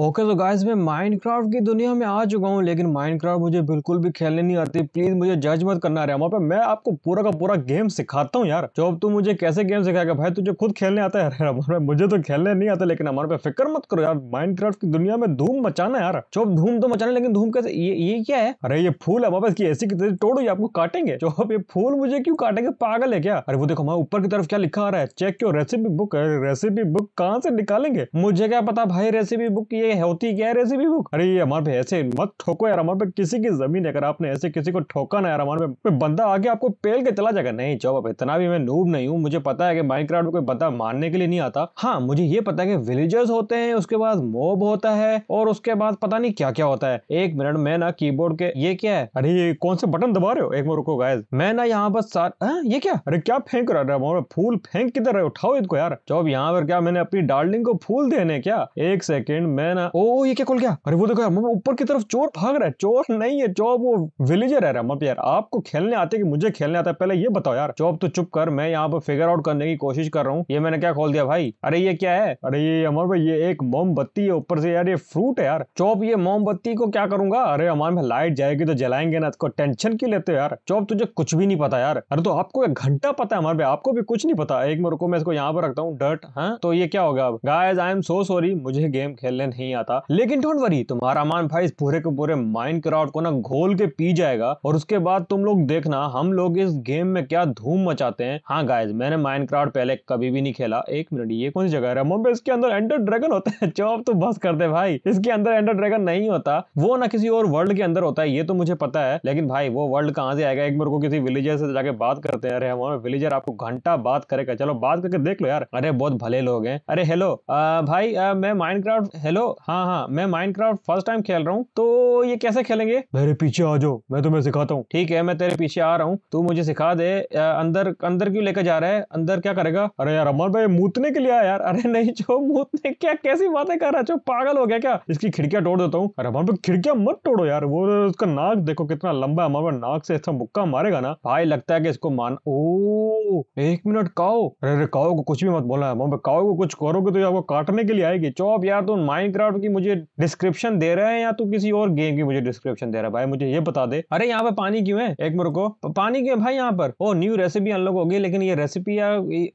Okay तो guys मैं Minecraft की दुनिया में आ चुका हूँ लेकिन माइनक्राफ्ट मुझे बिल्कुल भी खेलने नहीं आती प्लीज मुझे जज मत करना रहा पर मैं आपको पूरा का पूरा गेम सिखाता हूँ यार जो अब तू मुझे कैसे गेम सिखाएगा भाई तुझे खुद खेलने आता है यार मुझे तो खेलने नहीं आता लेकिन हमारे पे फिक्र मत करो यार माइनक्राफ्ट की दुनिया में धूम मचाना यार जो धूम तो मचाना लेकिन धूम कैसे ये ये क्या है अरे ये फूल है वापस की ऐसी की तोड़ो ये आपको काटेंगे अब ये फूल मुझे क्यों काटेंगे पागल है क्या अरे वो देखो हमारे ऊपर की तरफ क्या लिखा आ रहा है चेक क्यों रेसिपी बुक है रेसिपी बुक कहाँ से निकालेंगे मुझे क्या पता भाई रेसिपी बुक ये ये होती क्या है रेसिपी बुक अरे ये हमारे पे ऐसे मत ठोको यार हमारे पे किसी की जमीन है अगर आपने ऐसे किसी को ठोका ना यार हमारे पे बंदा आके आपको पेल के चला जाएगा नहीं जॉब इतना भी मैं नूब नहीं हूँ मुझे पता है कि माइनक्राफ्ट में कोई बंदा मारने के लिए नहीं आता हाँ मुझे ये पता है कि विलेजर्स होते हैं उसके बाद मोब होता है और उसके बाद पता नहीं क्या क्या होता है एक मिनट में ना कीबोर्ड के ये क्या है अरे ये कौन से बटन दबा रहे हो एक मिनट रुको गायज मैं ना यहाँ पर सार आ, हाँ, ये क्या अरे क्या फेंक रहा है मोर फूल फेंक किधर रहे उठाओ इनको यार चौब यहाँ पर क्या मैंने अपनी डार्लिंग को फूल देने क्या एक सेकेंड मैं ना ओ ये क्या खुल गया अरे वो देखो यार ऊपर की तरफ चोर भाग रहा है चोर नहीं है चौब वो विलेजर है मम्मी यार आपको खेलने आते कि मुझे खेलने आता है पहले ये बताओ यार चौब तो चुप कर मैं यहाँ पर फिगर आउट करने की कोशिश कर रहा हूँ ये मैंने क्या खोल दिया भाई अरे ये क्या है अरे ये अमर भाई ये एक मोमबत्ती है ऊपर से यार ये फ्रूट है यार चौब ये मोमबत्ती को क्या करूंगा अरे अमर भाई लाइट जाएगी तो जलाएंगे ना टेंशन क्यों लेते हो यार चौब तुझे कुछ भी नहीं पता यार अरे तो आपको एक घंटा पता है अमर भाई आपको भी कुछ नहीं पता एक मैं रुको मैं इसको यहाँ पर रखता हूँ डर्ट हाँ तो ये क्या होगा guys I am so sorry मुझे गेम खेलने नहीं नहीं आता लेकिन डोंट वरी तुम्हारा मान भाई इस पूरे के पूरे माइंड क्राउड को ना घोल के पी जाएगा और उसके बाद तुम लोग देखना हम लोग इस गेम में क्या धूम मचाते हैं हाँ गाइज मैंने माइंड क्राउड पहले कभी भी नहीं खेला एक मिनट ये कौन सी जगह है मुंबई इसके अंदर एंडर ड्रैगन होता है जॉब तो बस कर दे भाई इसके अंदर एंडर ड्रैगन नहीं होता वो ना किसी और वर्ल्ड के अंदर होता है ये तो मुझे पता है लेकिन भाई वो वर्ल्ड कहाँ से आएगा एक मेरे को किसी विलेजर से जाके बात करते हैं अरे हमारे विलेजर आपको घंटा बात करेगा चलो बात करके देख लो यार अरे बहुत भले लोग हैं अरे हेलो आ, भाई आ, मैं माइनक्राफ्ट हेलो हाँ हाँ मैं माइनक्राफ्ट फर्स्ट टाइम खेल रहा हूँ तो ये कैसे खेलेंगे मेरे पीछे आ जाओ मैं तुम्हें सिखाता हूँ ठीक है मैं तेरे पीछे आ रहा हूँ तू मुझे सिखा दे अंदर अंदर क्यों लेकर जा रहा है अंदर क्या करेगा अरे यार अमर भाई मूतने के लिए आया यार अरे नहीं जो मूतने क्या कैसी बातें कर रहा है पागल हो गया क्या इसकी खिड़कियां तोड़ देता हूँ अरे अमर भाई खिड़कियां मत तोड़ो यार वो उसका नाक देखो कितना लंबा है अमर भाई नाक से ऐसा मुक्का मारेगा ना भाई लगता है कि इसको मान ओ एक मिनट काओ अरे काओ को कुछ भी मत बोला है अमर काओ को कुछ करोगे तो आपको काटने के लिए आएगी चौप यार तुम माइंड रहा हो कि मुझे डिस्क्रिप्शन दे रहा है या तो किसी और गेम की मुझे डिस्क्रिप्शन दे रहा है भाई मुझे ये बता दे अरे यहाँ पे पानी क्यों है एक मेरे को पानी क्यों है भाई यहाँ पर ओ न्यू रेसिपी अनलॉक हो गई लेकिन ये रेसिपी या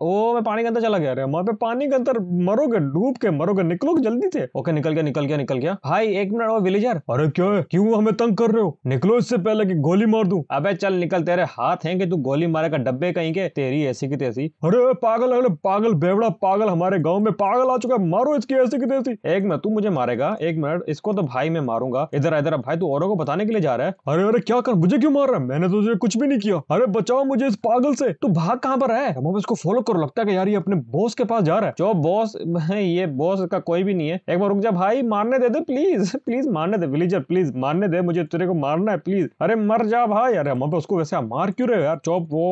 ओ मैं पानी के अंदर चला गया अरे वहां पे पानी के अंदर मरोगे डूब के मरोगे निकलोगे जल्दी से ओके निकल गया निकल गया निकल गया भाई एक मिनट और विलेजर अरे क्यों है क्यों हमें तंग कर रहे हो निकलो इससे पहले की गोली मार दू अबे चल निकल तेरे हाथ है कि तू गोली मारेगा डब्बे कहीं के तेरी ऐसी की तैसी अरे पागल अगले पागल बेवड़ा पागल हमारे गाँव में पागल आ चुका है मारो इसकी ऐसी की तैसी एक मिनट तू मुझे मारेगा एक मिनट इसको तो भाई मैं मारूंगा इधर इधर भाई तू औरों को बताने के लिए जा रहा है अरे अरे क्या कर मुझे क्यों मार रहा है मैंने तो तुझे कुछ भी नहीं किया अरे बचाओ मुझे इस पागल से तू भाग कहाँ पर है हम इसको फॉलो करो लगता है यार ये अपने बॉस के पास जा रहा है जो बॉस ये बॉस का कोई भी नहीं है एक बार रुक जा भाई मारने दे दे प्लीज प्लीज मारने दे विलेजर प्लीज मारने दे मुझे तेरे को मारना है प्लीज अरे मर जा भाई अरे हम उसको वैसे मार क्यों रहे यार चौप वो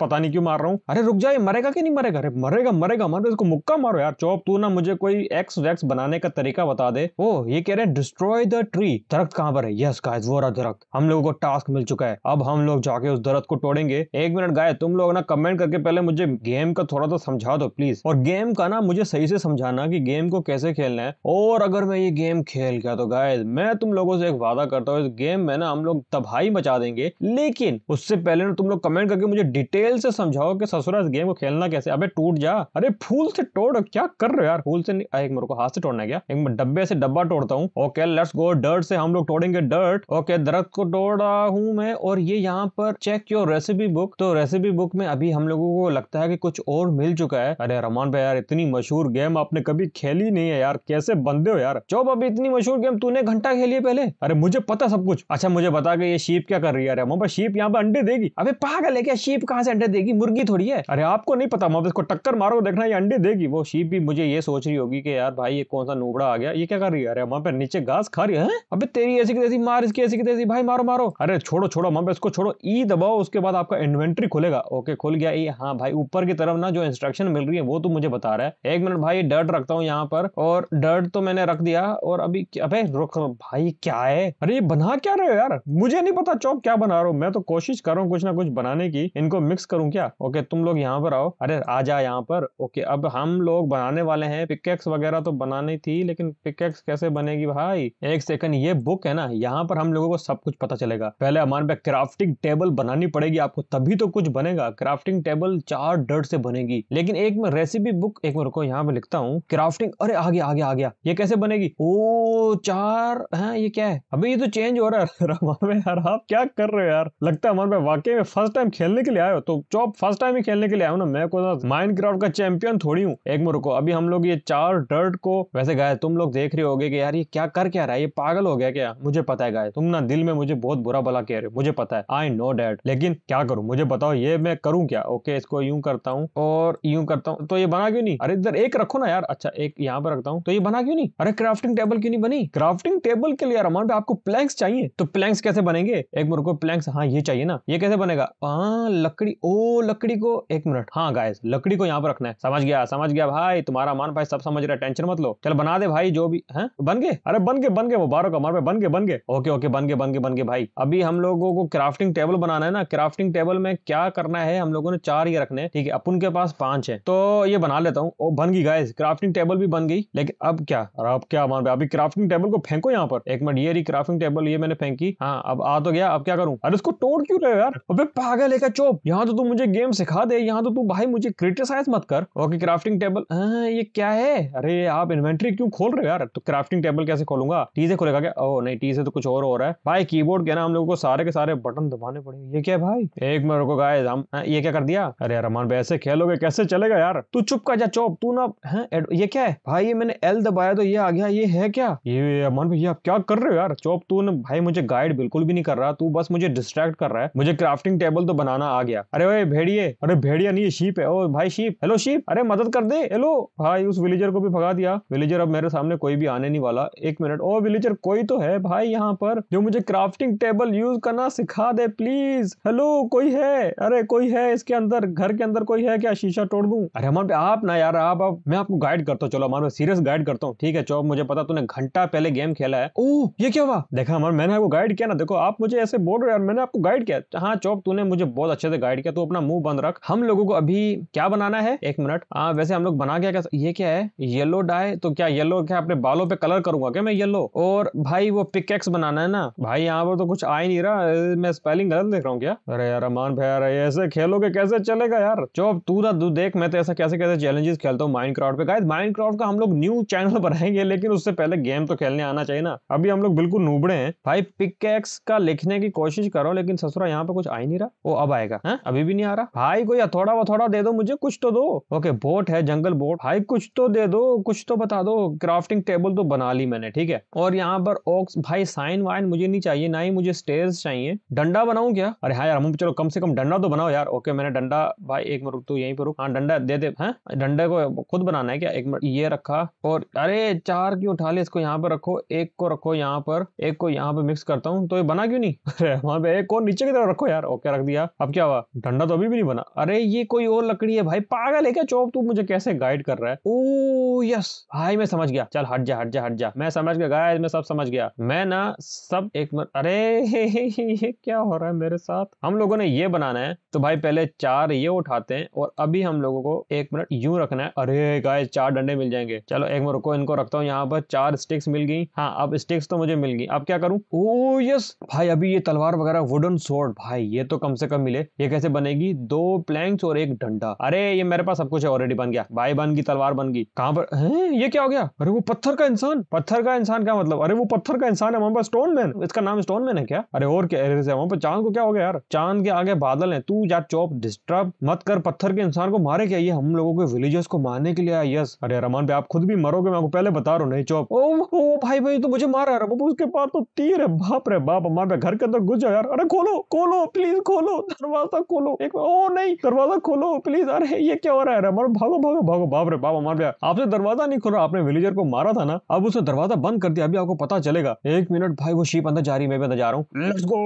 पता नहीं क्यों मार रहा हूँ अरे रुक जा ये मरेगा कि नहीं मरेगा अरे मरेगा मरेगा हमारे इसको मुक्का मारो यार चौप तू ना मुझे कोई एक्स वैक्स बनाने का तरीका तरीका बता दे वो ये कह रहे हैं डिस्ट्रॉय द ट्री दरख्त कहाँ पर है यस गाइस वो रहा दरख्त हम लोगों को टास्क मिल चुका है अब हम लोग जाके उस दरख्त को तोड़ेंगे एक मिनट गाय तुम लोग ना कमेंट करके पहले मुझे गेम का थोड़ा सा समझा दो प्लीज और गेम का ना मुझे सही से समझाना की गेम को कैसे खेलना है और अगर मैं ये गेम खेल गया तो गाय मैं तुम लोगों से एक वादा करता हूँ इस गेम में ना हम लोग तबाही मचा देंगे लेकिन उससे पहले ना तुम लोग कमेंट करके मुझे डिटेल से समझाओ कि ससुरा इस गेम को खेलना कैसे अबे टूट जा अरे फूल से तोड़ क्या कर रहे हो यार फूल से एक मेरे को हाथ से तोड़ना है क्या एक डब्बे से डब्बा तोड़ता हूँ ओके लेट्स गो डर्ट से हम लोग तोड़ेंगे डर्ट ओके दरख्त को तोड़ रहा हूँ मैं और ये यहाँ पर चेक योर रेसिपी बुक तो रेसिपी बुक में अभी हम लोगों को लगता है कि कुछ और मिल चुका है अरे रमान भाई यार इतनी मशहूर गेम आपने कभी खेली नहीं है यार कैसे बंदे हो यार चौब अभी इतनी मशहूर गेम तूने घंटा खेली है पहले अरे मुझे पता सब कुछ अच्छा मुझे बता के ये शीप क्या कर रही है अरे शीप यहाँ पर अंडे देगी अबे पागल है क्या शीप कहाँ से अंडे देगी मुर्गी थोड़ी है अरे आपको नहीं पता मम्मा इसको टक्कर मारो देखना ये अंडे देगी वो शीप भी मुझे ये सोच रही होगी कि यार भाई ये कौन सा नूबड़ा आ गया ये क्या कर रही है अरे वहाँ पे नीचे घास खा रही है अबे तेरी ऐसी की मार इसकी ऐसी की भाई मारो मारो अरे छोड़ो छोड़ो वहाँ पे इसको छोड़ो ई दबाओ उसके बाद आपका इन्वेंट्री खुलेगा ओके खुल गया ई हाँ भाई ऊपर की तरफ ना जो इंस्ट्रक्शन मिल रही है वो तो मुझे बता रहा है एक मिनट भाई डर्ट रखता हूँ यहाँ पर और डर्ट तो मैंने रख दिया और अभी अबे रुख भाई क्या है अरे ये बना क्या रहे हो यार मुझे नहीं पता चौक क्या बना रहा हूँ मैं तो कोशिश कर रहा हूँ कुछ ना कुछ बनाने की इनको मिक्स करूँ क्या ओके तुम लोग यहाँ पर आओ अरे आ जा यहाँ पर ओके अब हम लोग बनाने वाले हैं पिकेक्स वगैरह तो बनानी थी लेकिन लेकिन पिकेक्स कैसे बनेगी भाई एक सेकंड ये बुक है ना यहाँ पर हम लोगों को सब कुछ पता चलेगा पहले हमारे पे क्राफ्टिंग टेबल बनानी पड़ेगी आपको तभी तो कुछ बनेगा क्राफ्टिंग टेबल चार डर से बनेगी लेकिन एक मैं रेसिपी बुक एक मैं रुको यहाँ पे लिखता हूँ क्राफ्टिंग अरे आ गया आ गया आ गया ये कैसे बनेगी ओ चार है हाँ, ये क्या है अभी ये तो चेंज हो रहा है यार आप क्या कर रहे हो यार लगता है हमारे पे वाकई में फर्स्ट टाइम खेलने के लिए आयो तो चौप फर्स्ट टाइम ही खेलने के लिए आयो ना मैं माइंड क्राफ्ट तो का चैंपियन थोड़ी हूँ एक मैं रुको अभी हम लोग ये चार डर्ट को वैसे गाय तो तुम लोग देख रहे होगे कि यार ये क्या कर क्या रहा है ये पागल हो गया क्या मुझे पता है गाय तुम ना दिल में मुझे बहुत बुरा भला कह रहे हो मुझे पता है आई नो डैट लेकिन क्या करूं मुझे बताओ ये मैं करूं क्या ओके इसको यूं करता हूँ और यूं करता हूँ तो ये बना क्यों नहीं अरे इधर एक रखो ना यार अच्छा एक यहाँ पर रखता हूँ तो ये बना क्यों नहीं अरे क्राफ्टिंग टेबल क्यों नहीं बनी क्राफ्टिंग टेबल के लिए अमाउंट आपको प्लैंक्स चाहिए तो प्लैंक्स कैसे बनेंगे एक मेरे को प्लैंक्स हाँ ये चाहिए ना ये कैसे बनेगा हाँ लकड़ी ओ लकड़ी को एक मिनट हाँ गाय लकड़ी को यहाँ पर रखना है समझ गया समझ गया भाई तुम्हारा मान भाई सब समझ रहा है टेंशन मत लो चल बना दे भाई जो भी है बन गए अरे बन गए बन के मुबारक हमारे बन गए बन गए ओके ओके बन गए बन गए बन गए भाई अभी हम लोगों को क्राफ्टिंग टेबल बनाना है ना क्राफ्टिंग टेबल में क्या करना है हम लोगों ने चार ये रखने ठीक है अपन के पास पांच है तो ये बना लेता हूँ बन गई गाय क्राफ्टिंग टेबल भी बन गई लेकिन अब क्या अब क्या मान अभी क्राफ्टिंग टेबल को फेंको यहाँ पर एक मिनट ये रही क्राफ्टिंग टेबल ये मैंने फेंकी हाँ अब आ तो गया अब क्या करूँ अरे इसको तोड़ क्यों रहे यार अबे पागल है चोप यहाँ तो तू मुझे गेम सिखा दे यहाँ तो तू भाई मुझे क्रिटिसाइज मत कर ओके क्राफ्टिंग हाँ, टेबल ये क्या है अरे आप इन्वेंट्री क्यों खोल खोल रहे हो यार तो क्राफ्टिंग टेबल कैसे खोलूंगा टी से खोलेगा क्या ओ नहीं टी से तो कुछ और हो रहा है भाई कीबोर्ड क्या ना हम लोगों को सारे के सारे बटन दबाने पड़ेंगे ये क्या भाई एक मिनट रुको गाइस हम हाँ, ये क्या कर दिया अरे यार अमान ऐसे खेलोगे कैसे चलेगा यार तू चुप कर जा चौप तू ना है हाँ, ये क्या है भाई ये मैंने एल दबाया तो ये आ गया ये है क्या ये अमान भैया आप क्या कर रहे हो यार चौप तू ना भाई मुझे गाइड बिल्कुल भी नहीं कर रहा तू बस मुझे डिस्ट्रैक्ट कर रहा है मुझे क्राफ्टिंग टेबल तो बनाना आ गया अरे भाई भेड़िए अरे भेड़िया नहीं ये शीप है ओ भाई शीप हेलो शीप अरे मदद कर दे हेलो भाई उस विलेजर को भी भगा दिया विलेजर अब मेरे सामने कोई भी आने नहीं वाला एक मिनट ओ विलेजर कोई तो है भाई यहाँ पर जो मुझे क्राफ्टिंग टेबल यूज करना सिखा दे प्लीज हेलो कोई है अरे कोई है इसके अंदर घर के अंदर कोई है क्या शीशा तोड़ दू अरे हमारे पे आप ना यार आप, आप मैं आपको गाइड करता हूँ चलो हमारे सीरियस गाइड करता हूँ ठीक है चौब मुझे पता तूने घंटा पहले गेम खेला है ओ ये क्या हुआ देखा हमारे मैंने आपको गाइड किया ना देखो आप मुझे ऐसे बोल रहे यार मैंने आपको गाइड किया हाँ चौब तूने मुझे बहुत अच्छे से गाइड किया तू अपना मुंह बंद रख हम लोगों को अभी क्या बनाना है एक मिनट हाँ वैसे हम लोग बना क्या, क्या ये क्या है येलो डाई तो क्या येलो क्या अपने बालों पे कलर करूंगा क्या मैं येलो और भाई वो पिकेक्स बनाना है ना भाई यहाँ पर तो कुछ आ ही नहीं रहा मैं स्पेलिंग गलत देख रहा हूँ क्या अरे यार अमान भैया अरे ऐसे खेलोगे कैसे चलेगा यार जो तू ना तू देख मैं तो ऐसा कैसे कैसे चैलेंजेस खेलता हूँ माइंड क्राउड पे गाइस माइंड क्राउड का हम लोग न्यू चैनल बनाएंगे लेकिन उससे पहले गेम तो खेलने आना चाहिए ना अभी हम लोग बिल्कुल नूबड़े हैं भाई पिकेक्स का लिखने की कोशिश करो लेकिन ससुरा यहाँ पे कुछ आ ही नहीं रहा वो अब आएगा है? अभी भी नहीं आ रहा भाई कोई थोड़ा वो थोड़ा दे दो मुझे कुछ तो दो ओके बोट है जंगल बोट भाई कुछ तो दे दो कुछ तो बता दो क्राफ्टिंग टेबल तो बना ली मैंने ठीक है और यहाँ पर ऑक्स भाई साइन वाइन मुझे नहीं चाहिए ना ही मुझे स्टेयर्स चाहिए डंडा बनाऊं क्या अरे हाँ यार हम चलो कम से कम डंडा तो बनाओ यार ओके मैंने डंडा भाई एक मिनट तो यहीं पर रुक हाँ डंडा दे दे हैं हाँ? डंडे को खुद बनाना है क्या एक मिनट ये रखा और अरे चार क्यों उठा ले इसको यहाँ पर रखो एक को रखो यहाँ पर एक को यहाँ पर मिक्स करता हूँ तो ये बना क्यों नहीं अरे वहां पे एक और नीचे की तरफ रखो यार ओके रख दिया अब क्या हुआ डंडा तो अभी भी नहीं बना अरे ये कोई और लकड़ी है भाई पागल है क्या चौक तू मुझे कैसे गाइड कर रहा है ओ यस भाई मैं समझ गया गया चल हट जा हट जा हट जा मैं समझ गया गाइस मैं सब समझ गया मैं ना सब एक मर... अरे ये क्या हो रहा है मेरे साथ हम लोगों ने ये बनाना है तो भाई पहले चार ये उठाते हैं और अभी हम लोगों को एक मिनट यूं रखना है अरे गाय चार डंडे मिल जाएंगे चलो एक मिनट रुको इनको रखता हूँ यहाँ पर चार स्टिक्स मिल गई हाँ अब स्टिक्स तो मुझे मिल गई अब क्या करूँ ओ यस भाई अभी ये तलवार वगैरह वुडन सोर्ड भाई ये तो कम से कम मिले ये कैसे बनेगी दो प्लैंक्स और एक डंडा अरे ये मेरे पास सब कुछ ऑलरेडी बन गया भाई बन गई तलवार बन गई कहाँ पर है? ये क्या हो गया अरे वो पत्थर का इंसान पत्थर का इंसान क्या मतलब अरे वो पत्थर का इंसान है वहां पास स्टोन मैन इसका नाम स्टोन मैन है क्या अरे और क्या वहां पर चांद को क्या हो गया यार चांद के आगे बादल है तू जा चौप डिस्टर्ब मत कर पत्थर के इंसान को मारे क्या ये हम लोगों के विलेजर्स को मारने के लिए यस अरे रमान भाई आप खुद भी मरोगे मैं आपको पहले बता रहा हूँ नहीं चौप ओ, ओ भाई भाई तो मुझे मारा रहा उसके पास तो तीर है बाप रे बाप हमारे घर के अंदर घुस जाओ यार अरे खोलो खोलो प्लीज खोलो दरवाजा खोलो एक ओ नहीं दरवाजा खोलो प्लीज अरे ये क्या हो रहा है रमान भागो भागो भागो बाप रे बाप हमारे आपसे दरवाजा नहीं खोल रहा आपने विलेजर को को मारा था ना अब उसने दरवाजा बंद कर दिया अभी आपको पता चलेगा एक मिनट भाई वो शीप अंदर जा रही मैं भी अंदर जा रहा हूँ let's go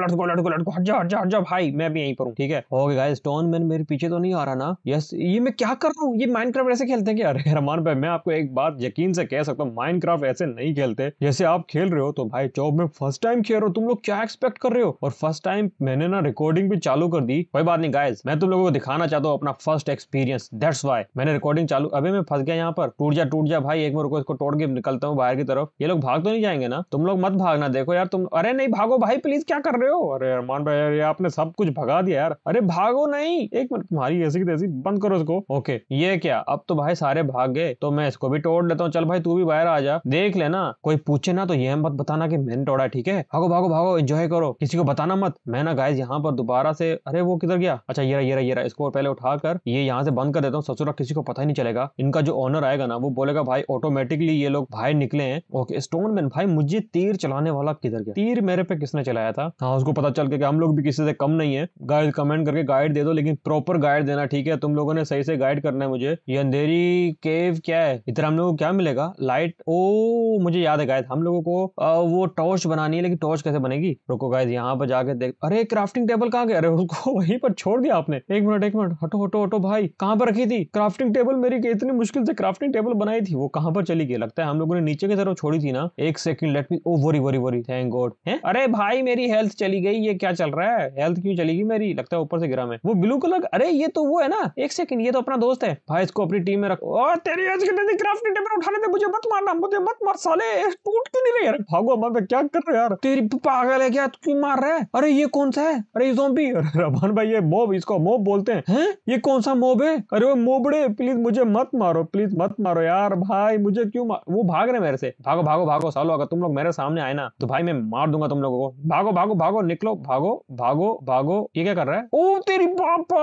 let's go let's go let's go हट जा हट जा हट जा भाई मैं भी यहीं पर हूँ ठीक है ओके गाइस स्टोन मैन मेरे पीछे तो नहीं आ रहा ना यस ये मैं क्या कर रहा हूँ ये माइनक्राफ्ट ऐसे खेलते हैं क्या अरे रमान भाई मैं आपको एक बात यकीन से कह सकता हूँ माइनक्राफ्ट ऐसे नहीं खेलते जैसे आप खेल रहे हो तो भाई चौब में फर्स्ट टाइम खेल रहे हो तुम लोग क्या एक्सपेक्ट कर रहे हो और फर्स्ट टाइम मैंने ना रिकॉर्डिंग भी चालू कर दी कोई बात नहीं गाइस मैं तुम लोगों को दिखाना चाहता हूँ अपना फर्स्ट एक्सपीरियंस दैट्स वाई मैंने रिकॉर्डिंग चालू अभी मैं फंस गया यहाँ पर टूट जा टूट जा भाई एक देख मेरे को इसको तोड़ के निकलता हूँ बाहर की तरफ ये लोग भाग तो नहीं जाएंगे ना तुम लोग मत भागना देखो यार तुम अरे नहीं भागो भाई प्लीज क्या कर रहे हो अरे अरमान भाई यार आपने सब कुछ भगा दिया यार अरे भागो नहीं एक मिनट तुम्हारी ऐसी की तैसी बंद करो इसको ओके ये क्या अब तो भाई सारे भाग गए तो मैं इसको भी तोड़ लेता हूँ चल भाई तू भी बाहर आ जा देख लेना कोई पूछे ना तो ये मत बताना की मैंने तोड़ा ठीक है भागो भागो भागो एंजॉय करो किसी को बताना मत मैं ना गाइस यहाँ पर दोबारा से अरे वो किधर गया अच्छा ये रहा ये रहा ये रहा इसको पहले उठा कर ये यहाँ से बंद कर देता हूँ ससुरा किसी को पता ही नहीं चलेगा इनका जो ऑनर आएगा ना वो बोलेगा भाई ऑटो ऑटोमेटिकली ये लोग बाहर निकले हैं ओके स्टोन मैन भाई मुझे तीर चलाने वाला किधर गया तीर मेरे पे किसने चलाया था हाँ उसको पता चल गया हम लोग भी किसी से कम नहीं है गाइड कमेंट करके गाइड दे दो लेकिन प्रॉपर गाइड देना ठीक है तुम लोगों ने सही से गाइड करना है मुझे ये अंधेरी केव क्या है इधर हम लोग को क्या मिलेगा लाइट ओ oh, मुझे याद है गायद हम लोगों को आ, वो टॉर्च बनानी है लेकिन टॉर्च कैसे बनेगी रुको गायद यहाँ पर जाके देख अरे क्राफ्टिंग टेबल कहाँ गया अरे उसको वहीं पर छोड़ दिया आपने एक मिनट एक मिनट हटो हटो हटो भाई कहाँ पर रखी थी क्राफ्टिंग टेबल मेरी इतनी मुश्किल से क्राफ्टिंग टेबल बनाई थी वो कहाँ पर चली गई लगता है हम लोगों ने नीचे की तरफ छोड़ी थी ना एक second let me oh worry worry worry thank God है अरे भाई मेरी हेल्थ चली गई ये क्या चल रहा है हेल्थ क्यों चली गई मेरी लगता है ऊपर से गिरा मैं वो ब्लू कलर अरे ये तो वो है ना एक सेकंड ये तो अपना दोस्त है भाई इसको अपनी टीम में रखो और तेरी आज क्राफ्ट टेबल उठाने दे मुझे मत मारना मुझे मत मार साले टूट क्यों नहीं रहे यार भागो मैं क्या कर रहे यार तेरी पागल है क्या क्यों मार रहा है अरे ये कौन सा है अरे जोम्बी रमान भाई ये मोब इसको मोब बोलते हैं है? ये कौन सा मोब है अरे वो मोबड़े प्लीज मुझे मत मारो प्लीज मत मारो यार भाई मुझे क्यों वो भाग रहे मेरे से भागो भागो भागो सालो अगर तुम लोग मेरे सामने आए ना तो भाई मैं मार दूंगा तुम लोगों को भागो भागो भागो निकलो भागो भागो भागो ये क्या कर रहा है ओ तेरी पापा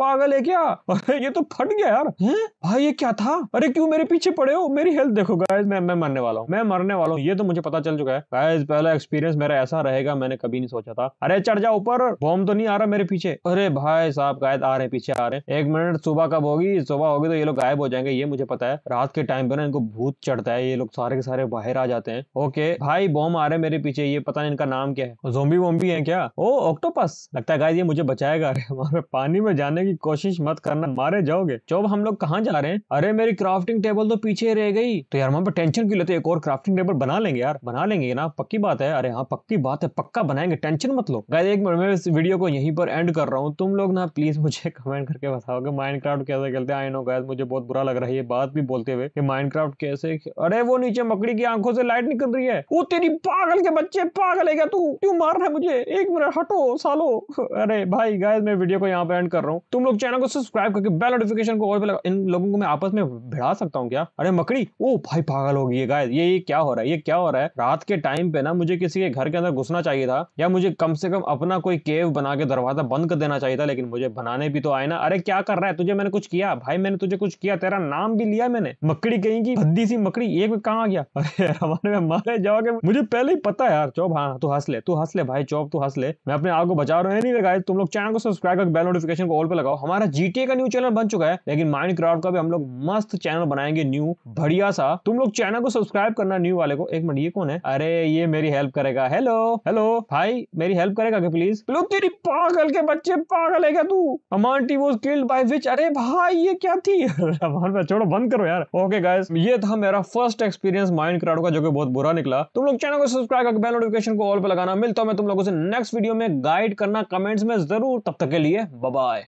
पागल है क्या अरे ये तो फट गया यार है? भाई ये क्या था अरे क्यों मेरे पीछे पड़े हो मेरी हेल्थ देखो गाइज मैं मैं मरने वाला हूँ मैं मरने वाला हूँ ये तो मुझे पता चल चुका है गाइज पहला एक्सपीरियंस मेरा ऐसा रहेगा मैंने कभी नहीं सोचा था अरे चढ़ जाओ ऊपर बॉम्ब तो नहीं आ रहा मेरे पीछे अरे भाई साहब गायद आ रहे पीछे आ रहे एक मिनट सुबह कब होगी सुबह होगी तो ये लोग गायब हो जाएंगे ये मुझे पता है रात के टाइम टाइम पे ना इनको भूत चढ़ता है ये लोग सारे के सारे बाहर आ जाते हैं ओके भाई बॉम आ रहे हैं मेरे पीछे ये पता नहीं इनका नाम क्या है जोम्बी वोम्बी है क्या ओ ऑक्टोपस लगता है ये मुझे बचाएगा अरे हमारे पानी में जाने की कोशिश मत करना मारे जाओगे चौब हम लोग कहाँ जा रहे हैं अरे मेरी क्राफ्टिंग टेबल तो पीछे रह गई तो यार पर टेंशन क्यों लेते एक और क्राफ्टिंग टेबल बना लेंगे यार बना लेंगे ना पक्की बात है अरे हाँ पक्की बात है पक्का बनाएंगे टेंशन मत लो गाइस एक मिनट में इस वीडियो को यहीं पर एंड कर रहा हूँ तुम लोग ना प्लीज मुझे कमेंट करके बताओगे माइंड क्राफ्ट कैसे खेलते हैं आई नो गाइस मुझे बहुत बुरा लग रहा है ये बात भी बोलते हुए माइनक्राफ्ट कैसे अरे वो नीचे मकड़ी की आंखों से लाइट निकल रही है वो तेरी पागल के बच्चे पागल है क्या तू क्यों मार रहा है मुझे एक मिनट हटो सालो अरे भाई गाय मैं वीडियो को यहाँ पे एंड कर रहा हूँ तुम लोग चैनल को सब्सक्राइब करके बेल नोटिफिकेशन को और इन लोगों को मैं आपस में भिड़ा सकता हूँ क्या अरे मकड़ी ओ भाई पागल हो गई है गाय ये, ये क्या हो रहा है ये क्या हो रहा है रात के टाइम पे ना मुझे किसी के घर के अंदर घुसना चाहिए था या मुझे कम से कम अपना कोई केव बना के दरवाजा बंद कर देना चाहिए था लेकिन मुझे बनाने भी तो आए ना अरे क्या कर रहा है तुझे मैंने कुछ किया भाई मैंने तुझे कुछ किया तेरा नाम भी लिया मैंने मकड़ी मकड़ी कहीं की भद्दी सी मकड़ी एक में कहाँ गया अरे यार हमारे में मारे जाओगे मुझे पहले ही पता है यार चौब हाँ तू हंस ले तू हंस ले भाई चौब तू हंस ले मैं अपने आप को बचा रहा हूँ नहीं लगाए तुम लोग चैनल को सब्सक्राइब कर बेल नोटिफिकेशन को ऑल पे लगाओ हमारा जीटीए का न्यू चैनल बन चुका है लेकिन माइंड क्राफ्ट का भी हम लोग मस्त चैनल बनाएंगे न्यू बढ़िया सा तुम लोग चैनल को सब्सक्राइब करना न्यू वाले को एक मिनट ये कौन है अरे ये मेरी हेल्प करेगा हेलो हेलो भाई मेरी हेल्प करेगा क्या प्लीज लोग तेरी पागल के बच्चे पागल है क्या तू Amanti was killed by witch अरे भाई ये क्या थी छोड़ो बंद करो यार ओके गाइस ये था मेरा फर्स्ट एक्सपीरियंस माइंड क्राउड का जो कि बहुत बुरा निकला तुम लोग चैनल को सब्सक्राइब करके बेल नोटिफिकेशन को ऑल पे लगाना मिलता हूं मैं तुम लोगों से नेक्स्ट वीडियो में गाइड करना कमेंट्स में जरूर तब तक के लिए बाय